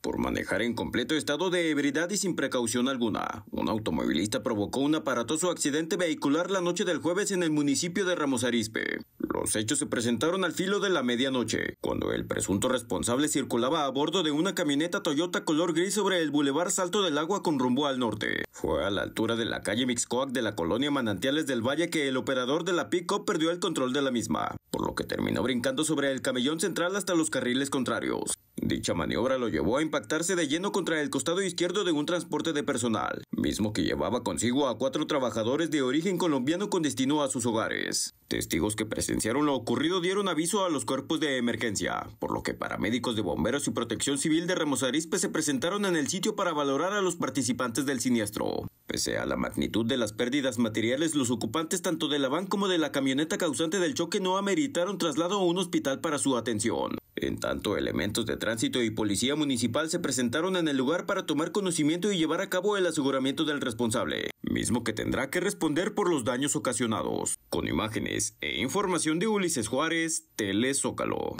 por manejar en completo estado de ebriedad y sin precaución alguna. Un automovilista provocó un aparatoso accidente vehicular la noche del jueves en el municipio de Ramos Arizpe. Los hechos se presentaron al filo de la medianoche, cuando el presunto responsable circulaba a bordo de una camioneta Toyota color gris sobre el bulevar Salto del Agua con rumbo al norte. Fue a la altura de la calle Mixcoac de la colonia Manantiales del Valle que el operador de la pico perdió el control de la misma, por lo que terminó brincando sobre el camellón central hasta los carriles contrarios. Dicha maniobra lo llevó a impactarse de lleno contra el costado izquierdo de un transporte de personal, mismo que llevaba consigo a cuatro trabajadores de origen colombiano con destino a sus hogares. Testigos que presenciaron lo ocurrido dieron aviso a los cuerpos de emergencia, por lo que paramédicos de bomberos y protección civil de Arispe se presentaron en el sitio para valorar a los participantes del siniestro. Pese a la magnitud de las pérdidas materiales, los ocupantes tanto de la van como de la camioneta causante del choque no ameritaron traslado a un hospital para su atención. En tanto, elementos de tránsito y policía municipal se presentaron en el lugar para tomar conocimiento y llevar a cabo el aseguramiento del responsable mismo que tendrá que responder por los daños ocasionados. Con imágenes e información de Ulises Juárez, Telezócalo.